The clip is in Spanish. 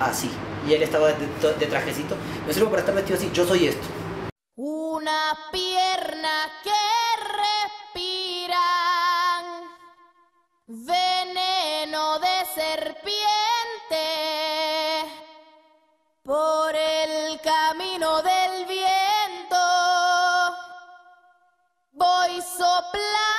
así. Y él estaba de, trajecito. No sirvo para estar vestido así, yo soy esto. Una pierna que respira veneno de serpiente por el camino del viento voy soplando